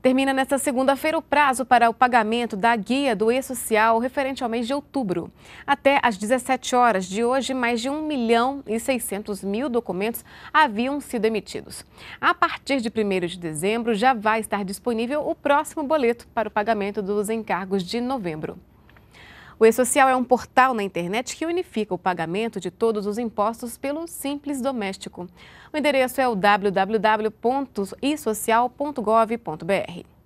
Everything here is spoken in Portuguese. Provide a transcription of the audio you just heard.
Termina nesta segunda-feira o prazo para o pagamento da guia do E-Social referente ao mês de outubro. Até às 17 horas de hoje, mais de 1 milhão e 600 mil documentos haviam sido emitidos. A partir de 1 de dezembro, já vai estar disponível o próximo boleto para o pagamento dos encargos de novembro. O E-Social é um portal na internet que unifica o pagamento de todos os impostos pelo Simples Doméstico. O endereço é o www.isocial.gov.br.